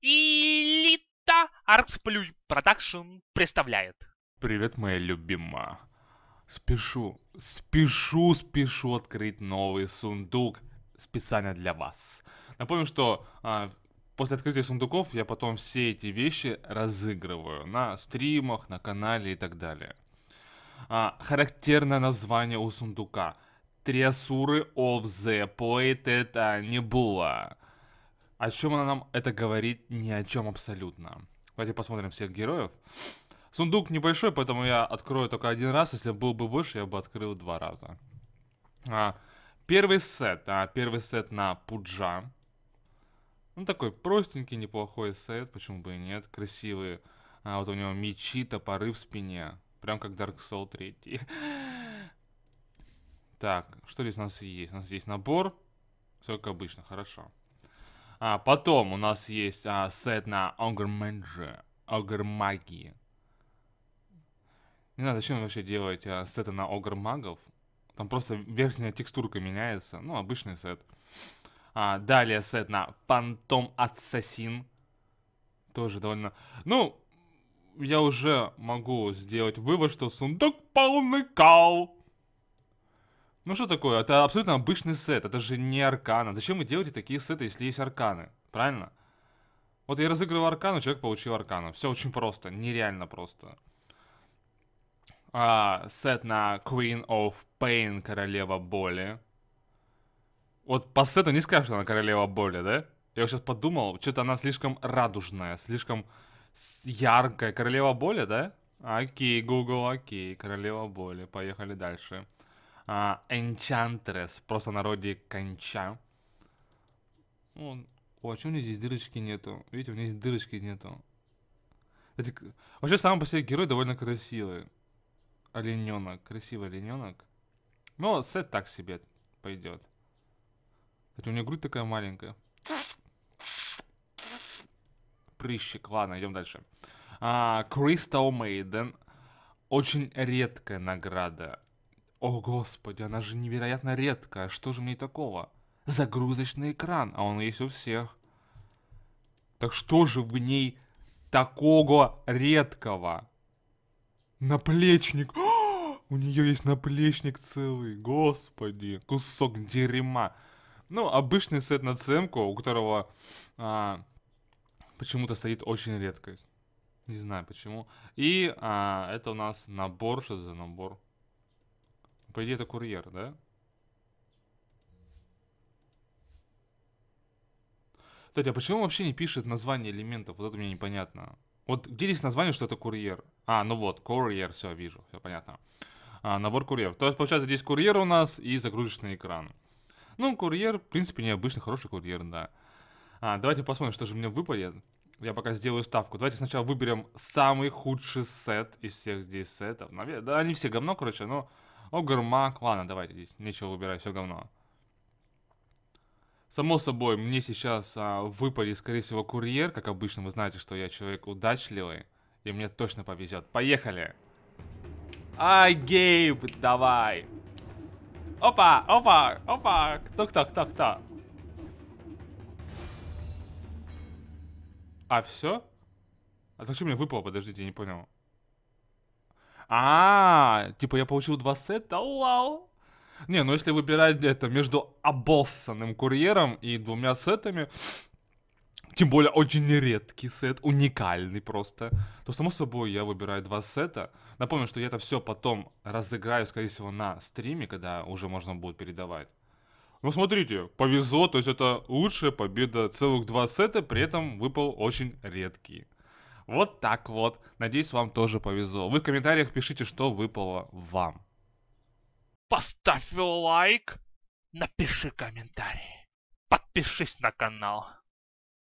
Элита Артсплюй Продакшн представляет. Привет, моя любимая. Спешу, спешу, спешу открыть новый сундук специально для вас. Напомню, что а, после открытия сундуков я потом все эти вещи разыгрываю на стримах, на канале и так далее. А, характерное название у сундука. Триасуры of the не было. О чем она нам это говорит? Ни о чем абсолютно. Давайте посмотрим всех героев. Сундук небольшой, поэтому я открою только один раз. Если был бы больше, я бы открыл два раза. А, первый сет. А, первый сет на Пуджа. Ну, такой простенький, неплохой сет. Почему бы и нет? Красивые. А, вот у него мечи, топоры в спине. Прям как Dark Souls 3. Так, что здесь у нас есть? У нас здесь набор. Все как обычно, хорошо. А, потом у нас есть а, сет на Огрмэджи, Огрмаги. Не знаю, зачем вообще делать а, сеты на Огрмагов. Там просто верхняя текстурка меняется. Ну, обычный сет. А, далее сет на Фантом Ассасин. Тоже довольно... Ну, я уже могу сделать вывод, что сундук полный кал. Ну что такое? Это абсолютно обычный сет. Это же не аркана. Зачем вы делаете такие сеты, если есть арканы? Правильно? Вот я разыгрывал аркану, человек получил аркану. Все очень просто. Нереально просто. А, сет на Queen of Pain, королева боли. Вот по сету не скажешь, что она королева боли, да? Я сейчас подумал, что-то она слишком радужная, слишком яркая. Королева боли, да? Окей, Google, окей, королева боли. Поехали дальше. А, Enchantress, просто народе Конча. о, а у нее здесь дырочки нету? Видите, у нее здесь дырочки нету. Кстати, вообще сам по себе герой довольно красивый. Олененок, красивый олененок. Но ну, сет так себе пойдет. Хотя у нее грудь такая маленькая. Прыщик, ладно, идем дальше. А, Crystal Maiden. Очень редкая награда. О, господи, она же невероятно редкая. Что же мне такого? Загрузочный экран, а он есть у всех. Так что же в ней такого редкого? Наплечник. О, «А, у нее есть наплечник целый. Господи, кусок дерьма. Ну, обычный сет на цемку, у которого а, почему-то стоит очень редкость. Не знаю почему. И а, это у нас набор, что за набор? По идее, это курьер, да? Кстати, а почему вообще не пишет название элементов? Вот это мне непонятно. Вот где здесь название, что это курьер? А, ну вот, курьер, все, вижу, все понятно. А, набор курьер. То есть, получается, здесь курьер у нас и загрузочный экран. Ну, курьер, в принципе, необычный, хороший курьер, да. А, давайте посмотрим, что же мне выпадет. Я пока сделаю ставку. Давайте сначала выберем самый худший сет из всех здесь сетов. Наверное, Да, они все говно, короче, но... Огурмак. Ладно, давайте здесь. Нечего выбирать, все говно. Само собой, мне сейчас а, выпали, скорее всего, курьер. Как обычно, вы знаете, что я человек удачливый. И мне точно повезет. Поехали! Ай, Гейб, давай! Опа, опа, опа! Кто, кто, кто, кто? А, все? А зачем мне выпало? Подождите, я не понял. А, типа я получил два сета, вау. Не, ну если выбирать это между обоссанным курьером и двумя сетами, тем более очень редкий сет, уникальный просто, то само собой я выбираю два сета. Напомню, что я это все потом разыграю, скорее всего, на стриме, когда уже можно будет передавать. Ну смотрите, повезло, то есть это лучшая победа целых два сета, при этом выпал очень редкий. Вот так вот. Надеюсь, вам тоже повезло. Вы в комментариях пишите, что выпало вам. Поставь лайк, напиши комментарий, подпишись на канал.